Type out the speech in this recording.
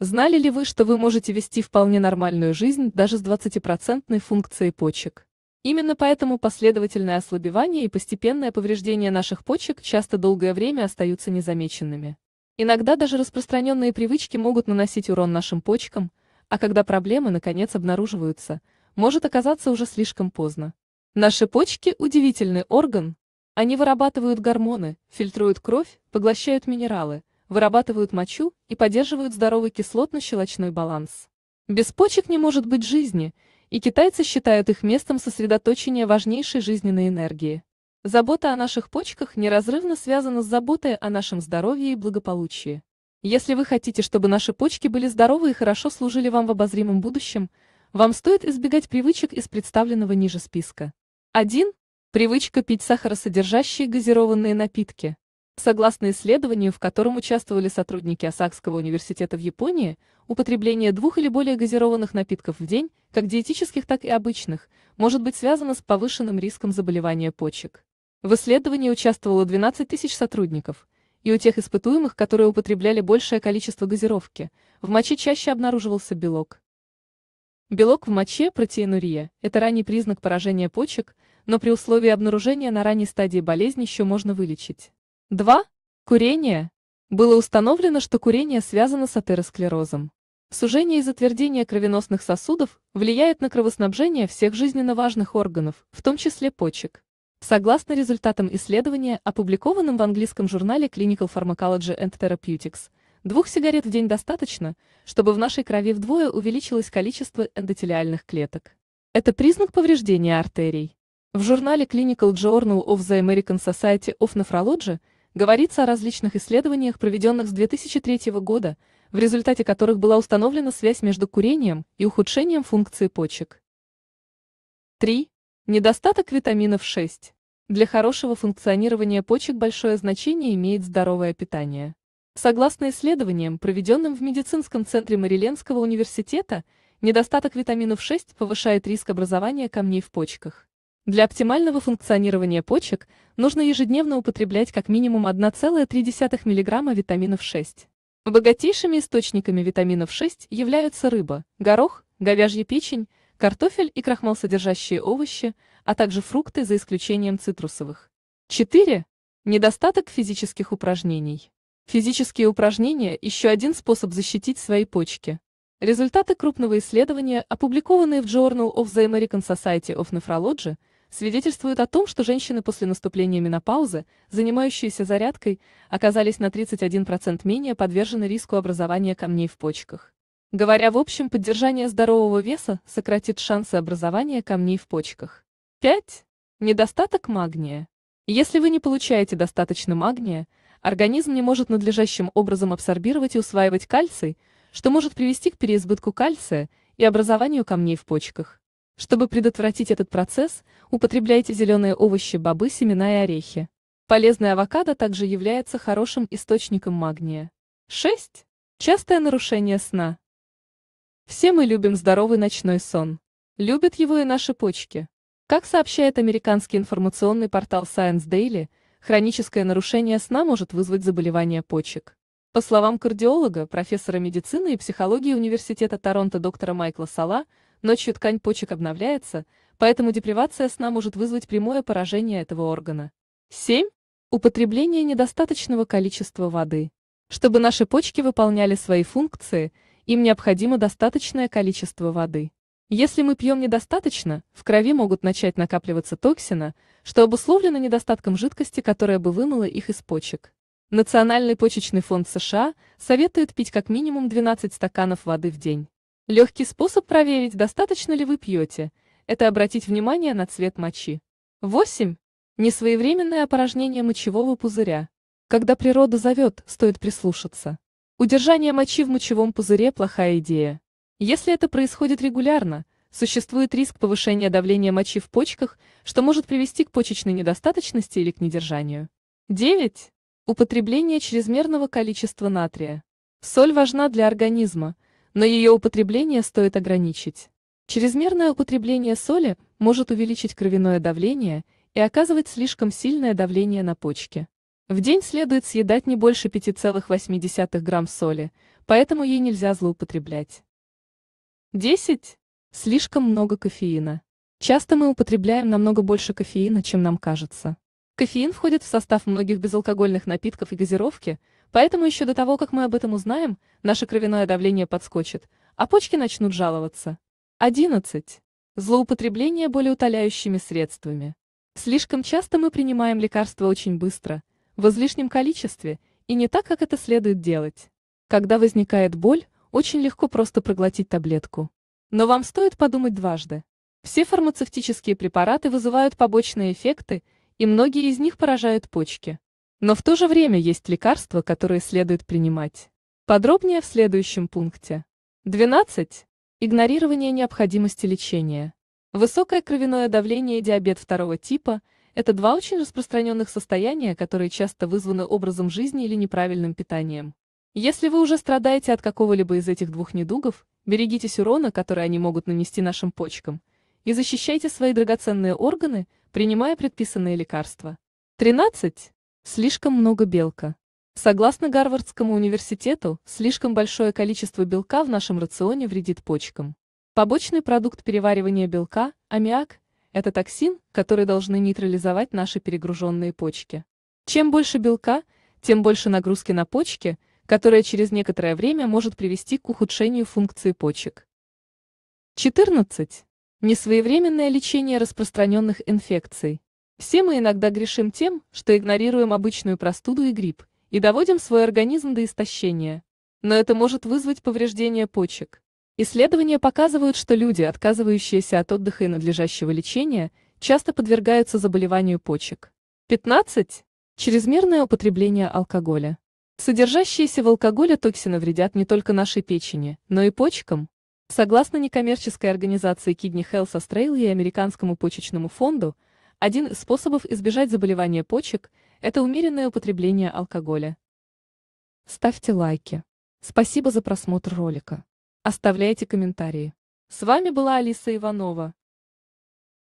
Знали ли вы, что вы можете вести вполне нормальную жизнь даже с 20-процентной функцией почек? Именно поэтому последовательное ослабевание и постепенное повреждение наших почек часто долгое время остаются незамеченными. Иногда даже распространенные привычки могут наносить урон нашим почкам, а когда проблемы наконец обнаруживаются, может оказаться уже слишком поздно. Наши почки – удивительный орган. Они вырабатывают гормоны, фильтруют кровь, поглощают минералы, вырабатывают мочу и поддерживают здоровый кислотно-щелочной баланс. Без почек не может быть жизни, и китайцы считают их местом сосредоточения важнейшей жизненной энергии. Забота о наших почках неразрывно связана с заботой о нашем здоровье и благополучии. Если вы хотите, чтобы наши почки были здоровы и хорошо служили вам в обозримом будущем, вам стоит избегать привычек из представленного ниже списка. 1. Привычка пить сахаросодержащие газированные напитки. Согласно исследованию, в котором участвовали сотрудники Осакского университета в Японии, употребление двух или более газированных напитков в день, как диетических, так и обычных, может быть связано с повышенным риском заболевания почек. В исследовании участвовало 12 тысяч сотрудников, и у тех испытуемых, которые употребляли большее количество газировки, в моче чаще обнаруживался белок. Белок в моче, протеинурия, это ранний признак поражения почек, но при условии обнаружения на ранней стадии болезни еще можно вылечить. 2. Курение. Было установлено, что курение связано с атеросклерозом. Сужение и затвердение кровеносных сосудов влияет на кровоснабжение всех жизненно важных органов, в том числе почек. Согласно результатам исследования, опубликованным в английском журнале Clinical Pharmacology and Therapeutics, двух сигарет в день достаточно, чтобы в нашей крови вдвое увеличилось количество эндотелиальных клеток. Это признак повреждения артерий. В журнале Clinical Journal of the American Society of Nephrology – Говорится о различных исследованиях, проведенных с 2003 года, в результате которых была установлена связь между курением и ухудшением функции почек. 3. Недостаток витаминов 6. Для хорошего функционирования почек большое значение имеет здоровое питание. Согласно исследованиям, проведенным в медицинском центре Марилендского университета, недостаток витаминов 6 повышает риск образования камней в почках. Для оптимального функционирования почек нужно ежедневно употреблять как минимум 1,3 мг витаминов 6. Богатейшими источниками витаминов 6 являются рыба, горох, говяжья печень, картофель и крахмал содержащие овощи, а также фрукты за исключением цитрусовых. 4. Недостаток физических упражнений. Физические упражнения – еще один способ защитить свои почки. Результаты крупного исследования, опубликованные в Journal of the American Society of Nephrology, свидетельствуют о том, что женщины после наступления менопаузы, занимающиеся зарядкой, оказались на 31% менее подвержены риску образования камней в почках. Говоря в общем, поддержание здорового веса сократит шансы образования камней в почках. 5. Недостаток магния. Если вы не получаете достаточно магния, организм не может надлежащим образом абсорбировать и усваивать кальций, что может привести к переизбытку кальция и образованию камней в почках. Чтобы предотвратить этот процесс, употребляйте зеленые овощи, бобы, семена и орехи. Полезный авокадо также является хорошим источником магния. 6. Частое нарушение сна. Все мы любим здоровый ночной сон. Любят его и наши почки. Как сообщает американский информационный портал Science Daily, хроническое нарушение сна может вызвать заболевание почек. По словам кардиолога, профессора медицины и психологии Университета Торонто доктора Майкла Сала, Ночью ткань почек обновляется, поэтому депривация сна может вызвать прямое поражение этого органа. 7. Употребление недостаточного количества воды. Чтобы наши почки выполняли свои функции, им необходимо достаточное количество воды. Если мы пьем недостаточно, в крови могут начать накапливаться токсины, что обусловлено недостатком жидкости, которая бы вымыла их из почек. Национальный почечный фонд США советует пить как минимум 12 стаканов воды в день. Легкий способ проверить, достаточно ли вы пьете, это обратить внимание на цвет мочи. 8. Несвоевременное опорожнение мочевого пузыря. Когда природа зовет, стоит прислушаться. Удержание мочи в мочевом пузыре – плохая идея. Если это происходит регулярно, существует риск повышения давления мочи в почках, что может привести к почечной недостаточности или к недержанию. 9. Употребление чрезмерного количества натрия. Соль важна для организма, но ее употребление стоит ограничить. Чрезмерное употребление соли может увеличить кровяное давление и оказывать слишком сильное давление на почки. В день следует съедать не больше 5,8 грамм соли, поэтому ей нельзя злоупотреблять. 10. Слишком много кофеина. Часто мы употребляем намного больше кофеина, чем нам кажется. Кофеин входит в состав многих безалкогольных напитков и газировки – Поэтому еще до того, как мы об этом узнаем, наше кровяное давление подскочит, а почки начнут жаловаться. 11. Злоупотребление болеутоляющими средствами. Слишком часто мы принимаем лекарства очень быстро, в излишнем количестве и не так, как это следует делать. Когда возникает боль, очень легко просто проглотить таблетку. Но вам стоит подумать дважды. Все фармацевтические препараты вызывают побочные эффекты, и многие из них поражают почки. Но в то же время есть лекарства, которые следует принимать. Подробнее в следующем пункте. 12. Игнорирование необходимости лечения. Высокое кровяное давление и диабет второго типа – это два очень распространенных состояния, которые часто вызваны образом жизни или неправильным питанием. Если вы уже страдаете от какого-либо из этих двух недугов, берегитесь урона, который они могут нанести нашим почкам, и защищайте свои драгоценные органы, принимая предписанные лекарства. 13. Слишком много белка. Согласно Гарвардскому университету, слишком большое количество белка в нашем рационе вредит почкам. Побочный продукт переваривания белка, аммиак, это токсин, который должны нейтрализовать наши перегруженные почки. Чем больше белка, тем больше нагрузки на почки, которая через некоторое время может привести к ухудшению функции почек. 14. Несвоевременное лечение распространенных инфекций. Все мы иногда грешим тем, что игнорируем обычную простуду и грипп, и доводим свой организм до истощения. Но это может вызвать повреждение почек. Исследования показывают, что люди, отказывающиеся от отдыха и надлежащего лечения, часто подвергаются заболеванию почек. 15. Чрезмерное употребление алкоголя. Содержащиеся в алкоголе токсины вредят не только нашей печени, но и почкам. Согласно некоммерческой организации Kidney Health Australia и Американскому почечному фонду, один из способов избежать заболевания почек – это умеренное употребление алкоголя. Ставьте лайки. Спасибо за просмотр ролика. Оставляйте комментарии. С вами была Алиса Иванова.